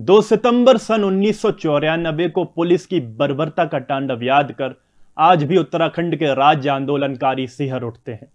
दो सितंबर सन उन्नीस को पुलिस की बर्बरता का तांडव याद कर आज भी उत्तराखंड के राज्य आंदोलनकारी सिहर उठते हैं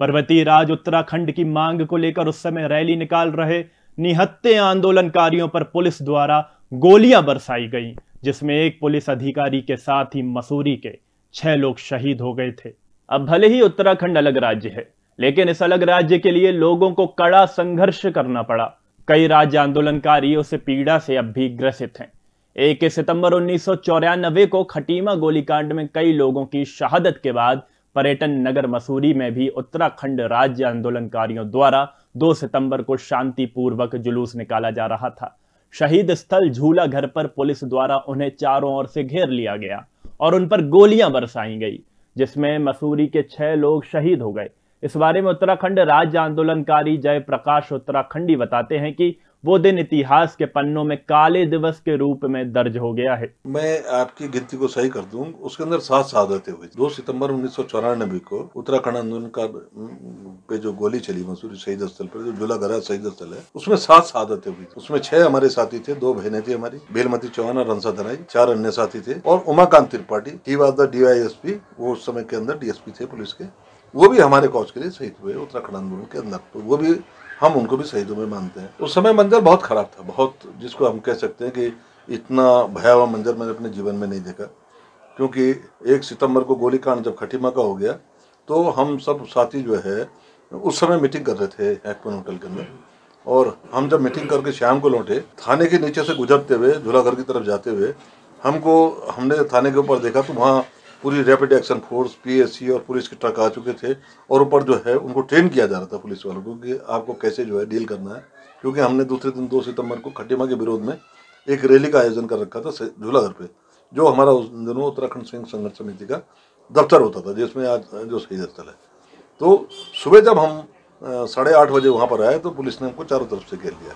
पर्वतीय राज उत्तराखंड की मांग को लेकर उस समय रैली निकाल रहे निहत्ते आंदोलनकारियों पर पुलिस द्वारा गोलियां बरसाई गईं जिसमें एक पुलिस अधिकारी के साथ ही मसूरी के छह लोग शहीद हो गए थे अब भले ही उत्तराखंड अलग राज्य है लेकिन इस अलग राज्य के लिए लोगों को कड़ा संघर्ष करना पड़ा कई राज्य आंदोलनकारी उस पीड़ा से अब भी ग्रसित हैं एक सितंबर उन्नीस को खटीमा गोलीकांड में कई लोगों की शहादत के बाद पर्यटन नगर मसूरी में भी उत्तराखंड राज्य आंदोलनकारियों द्वारा 2 सितंबर को शांतिपूर्वक जुलूस निकाला जा रहा था शहीद स्थल झूला घर पर पुलिस द्वारा उन्हें चारों ओर से घेर लिया गया और उन पर गोलियां बरसाई गई जिसमें मसूरी के छह लोग शहीद हो गए इस बारे में उत्तराखंड राज्य आंदोलनकारी जय प्रकाश उत्तराखंडी बताते हैं कि वो दिन इतिहास के पन्नों में काले दिवस के रूप में दर्ज हो गया है मैं आपकी गिनती को सही कर दूं उसके अंदर सात शहादतें हुई दो सितंबर उन्नीस को उत्तराखंड आंदोलन का पे जो गोली चली मसूरी शहीद स्थल पर जो झूला गरा शहीद स्थल है उसमें सात शहादतें हुई उसमें छह हमारे साथी थे दो बहने थी हमारी बेलमती चौहान और रंसा धनाई चार अन्य साथी थे और Umakant Tripathi he was the DYSP वो उस समय के अंदर डीएसपी थे पुलिस के वो भी हमारे कॉज के लिए शहीद हुए उत्तराखंड आंदोलन के अंदर तो वो भी हम उनको भी शहीदों में मानते हैं उस समय मंजर बहुत खराब था बहुत जिसको हम कह सकते हैं कि इतना भयावह मंजर मैंने अपने जीवन में नहीं देखा क्योंकि एक सितंबर को गोलीकांड जब खटीमा का हो गया तो हम सब साथी जो है उस समय मीटिंग कर रहे थे हैकमन होटल के अंदर और हम जब मीटिंग करके शाम को लौटे थाने के नीचे से गुजरते हुए झूलाघर की तरफ जाते हुए हमको हमने थाने के ऊपर देखा तो वहाँ पूरी रैपिड एक्शन फोर्स पीएससी और पुलिस के ट्रक आ चुके थे और ऊपर जो है उनको ट्रेन किया जा रहा था पुलिस वालों को कि आपको कैसे जो है डील करना है क्योंकि हमने दूसरे दिन दो सितंबर को खटीमा के विरोध में एक रैली का आयोजन कर रखा था झूलाघर पर जो हमारा उस दिनों उत्तराखंड स्वयं संघर्ष समिति का दफ्तर होता था जिसमें आज जो शहीद स्थल है तो सुबह जब हम साढ़े आठ बजे वहाँ पर आए तो पुलिस ने हमको चारों तरफ से घेर लिया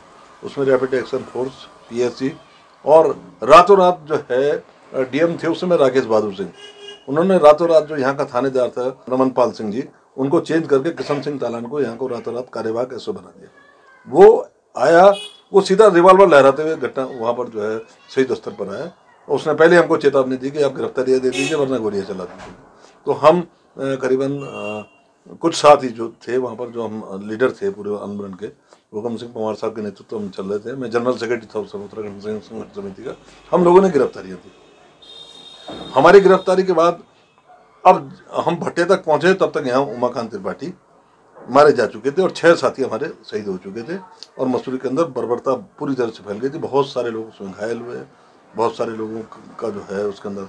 उसमें रैपिड एक्शन फोर्स पीएससी और रातों रात जो है डीएम थे उस समय राकेश बहादुर सिंह उन्होंने रातों रात जो यहाँ का थानेदार था रमन पाल सिंह जी उनको चेंज करके किशन सिंह तालान को यहाँ को रातों रात कार्यवाहक कैसे बना दिया वो आया वो सीधा रिवॉल्वर लहराते हुए घटना वहाँ पर जो है शहीद स्तर पर आया और उसने पहले हमको चेतावनी दी कि आप गिरफ्तारियाँ दे दीजिए वरना गोलियाँ चला दीजिए तो हम करीबन कुछ ही जो थे वहाँ पर जो हम लीडर थे पूरे आंदोलन के भूकम सिंह पंवार साहब के नेतृत्व में चल रहे थे मैं जनरल सेक्रेटरी था उत्तराखंड संघर्ष समिति का हम लोगों ने गिरफ्तारियाँ दी हमारी गिरफ्तारी के बाद अब हम भट्टे तक पहुंचे तब तक यहाँ उमाकांत त्रिपाठी मारे जा चुके थे और छह साथी हमारे शहीद हो चुके थे और मसूरी के अंदर बर्बरता पूरी तरह से फैल गई थी बहुत सारे लोग उसमें घायल हुए बहुत सारे लोगों का जो है उसके अंदर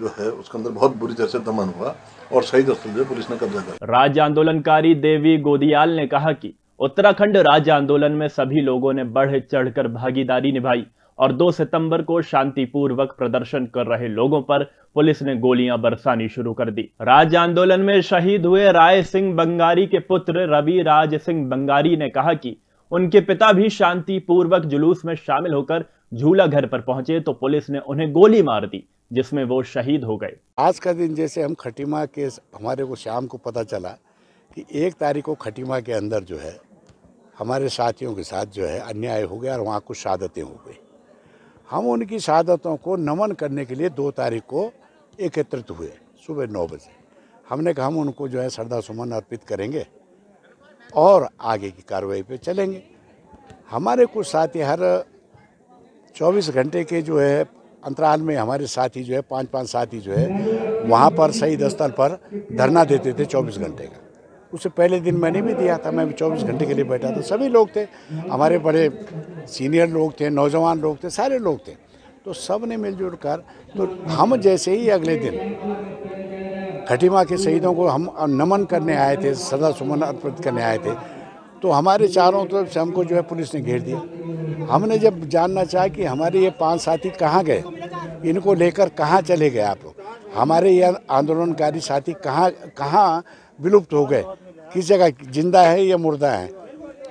जो है उसके अंदर बहुत बुरी तरह से दमन हुआ और शहीद स्थल जो पुलिस ने कब्जा कर राज्य आंदोलनकारी देवी गोदियाल ने कहा कि उत्तराखंड राज्य आंदोलन में सभी लोगों ने बढ़ चढ़कर भागीदारी निभाई और 2 सितंबर को शांतिपूर्वक प्रदर्शन कर रहे लोगों पर पुलिस ने गोलियां बरसानी शुरू कर दी राज्य आंदोलन में शहीद हुए राय सिंह बंगारी के पुत्र रवि राज सिंह बंगारी ने कहा कि उनके पिता भी शांतिपूर्वक जुलूस में शामिल होकर झूला घर पर पहुंचे तो पुलिस ने उन्हें गोली मार दी जिसमें वो शहीद हो गए आज का दिन जैसे हम खटीमा के हमारे को शाम को पता चला कि एक तारीख को खटीमा के अंदर जो है हमारे साथियों के साथ जो है अन्याय हो गया और वहाँ कुछ शहादतें हो गई हम उनकी शहादतों को नमन करने के लिए दो तारीख को एकत्रित हुए सुबह नौ बजे हमने कहा हम उनको जो है श्रद्धा सुमन अर्पित करेंगे और आगे की कार्रवाई पे चलेंगे हमारे कुछ साथी हर 24 घंटे के जो है अंतराल में हमारे साथी जो है पांच पांच साथी जो है वहाँ पर शहीद स्थल पर धरना देते थे 24 घंटे का उससे पहले दिन मैंने भी दिया था मैं भी चौबीस घंटे के लिए बैठा था सभी लोग थे हमारे बड़े सीनियर लोग थे नौजवान लोग थे सारे लोग थे तो सब ने मिलजुल कर तो हम जैसे ही अगले दिन खटीमा के शहीदों को हम नमन करने आए थे सदा सुमन अर्पित करने आए थे तो हमारे चारों तरफ से हमको जो है पुलिस ने घेर दिया हमने जब जानना चाहा कि हमारे ये पांच साथी कहाँ गए इनको लेकर कहाँ चले गए आप लोग हमारे ये आंदोलनकारी साथी कहाँ कहाँ विलुप्त हो गए किस जगह जिंदा है या मुर्दा है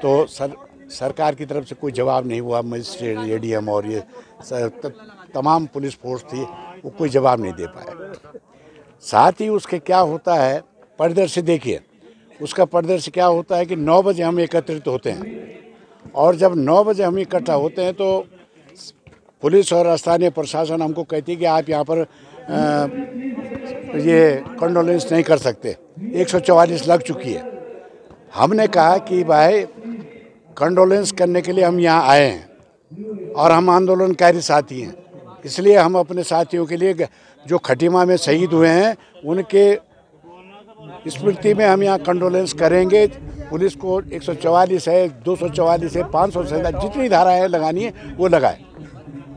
तो सर सरकार की तरफ से कोई जवाब नहीं हुआ मजिस्ट्रेट एम और ये सर, त, तमाम पुलिस फोर्स थी वो कोई जवाब नहीं दे पाए साथ ही उसके क्या होता है परिदृश्य देखिए उसका परिदृश्य क्या होता है कि नौ बजे हम एकत्रित होते हैं और जब नौ बजे हम इकट्ठा होते हैं तो पुलिस और स्थानीय प्रशासन हमको कहती है कि आप यहाँ पर तो ये कंडोलेंस नहीं कर सकते 144 लग चुकी है हमने कहा कि भाई कंडोलेंस करने के लिए हम यहाँ आए हैं और हम आंदोलनकारी साथी हैं इसलिए हम अपने साथियों के लिए जो खटीमा में शहीद हुए हैं उनके स्मृति में हम यहाँ कंडोलेंस करेंगे पुलिस को 144 है 244 है पाँच सौ जितनी धाराएँ लगानी है वो लगाए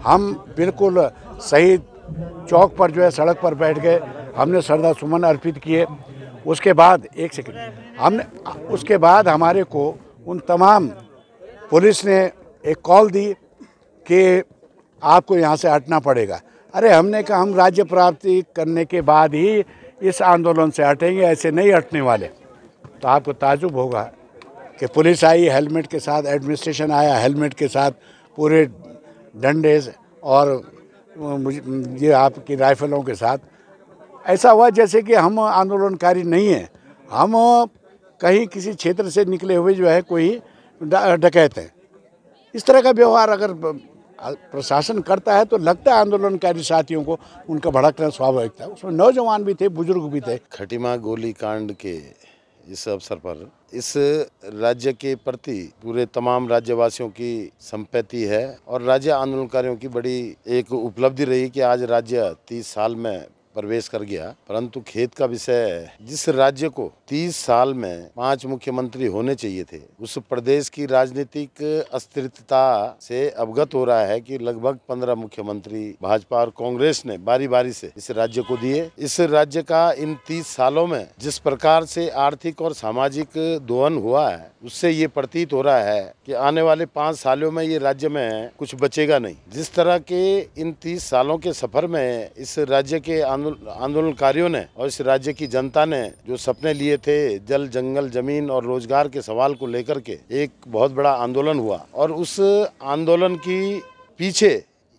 हम बिल्कुल शहीद चौक पर जो है सड़क पर बैठ गए हमने श्रद्धा सुमन अर्पित किए उसके बाद एक सेकेंड हमने उसके बाद हमारे को उन तमाम पुलिस ने एक कॉल दी कि आपको यहाँ से हटना पड़ेगा अरे हमने कहा हम राज्य प्राप्ति करने के बाद ही इस आंदोलन से हटेंगे ऐसे नहीं हटने वाले तो आपको ताजुब होगा कि पुलिस आई हेलमेट के साथ एडमिनिस्ट्रेशन आया हेलमेट के साथ पूरे डंडे और ये आपकी राइफलों के साथ ऐसा हुआ जैसे कि हम आंदोलनकारी नहीं है हम कहीं किसी क्षेत्र से निकले हुए जो है कोई डकैत है इस तरह का व्यवहार अगर प्रशासन करता है तो लगता है आंदोलनकारी साथियों को उनका भड़कना स्वाभाविक था उसमें नौजवान भी थे बुजुर्ग भी थे खटिमा गोली कांड के इस अवसर पर इस राज्य के प्रति पूरे तमाम राज्यवासियों की संपत्ति है और राज्य आंदोलनकारियों की बड़ी एक उपलब्धि रही कि आज राज्य तीस साल में प्रवेश कर गया परंतु खेत का विषय जिस राज्य को तीस साल में पांच मुख्यमंत्री होने चाहिए थे उस प्रदेश की राजनीतिक अस्थिरता से अवगत हो रहा है कि लगभग पंद्रह मुख्यमंत्री भाजपा और कांग्रेस ने बारी बारी से इस राज्य को दिए इस राज्य का इन तीस सालों में जिस प्रकार से आर्थिक और सामाजिक दोहन हुआ है उससे ये प्रतीत हो रहा है कि आने वाले पांच सालों में ये राज्य में कुछ बचेगा नहीं जिस तरह के इन तीस सालों के सफर में इस राज्य के आंदोलनकारियों ने और इस राज्य की जनता ने जो सपने लिए थे जल जंगल जमीन और रोजगार के सवाल को लेकर के एक बहुत बड़ा आंदोलन हुआ और उस आंदोलन की पीछे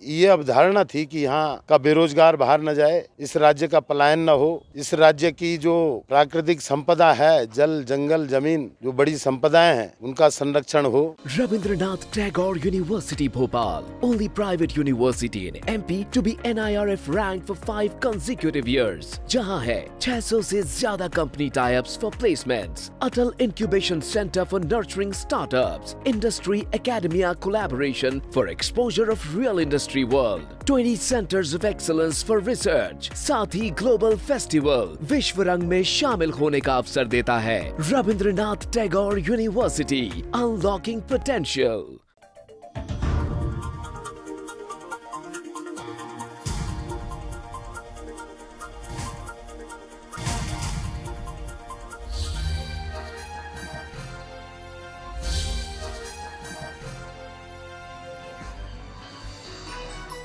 ये अवधारणा थी कि यहाँ का बेरोजगार बाहर न जाए इस राज्य का पलायन न हो इस राज्य की जो प्राकृतिक संपदा है जल जंगल जमीन जो बड़ी संपदाएं हैं उनका संरक्षण हो Rabindranath Tagore university Bhopal only private university in M P to be N I R F rank for five consecutive इस जहाँ है छह सौ ऐसी ज्यादा company type for placement Atal incubation centre for nurturing startup industry academia collaboration for exposure of real industry industry world 20 centres of excellence for research साथ ही global festival विश्व रंग में शामिल होने का अवसर देता है Rabindranath Tagore university unlocking potential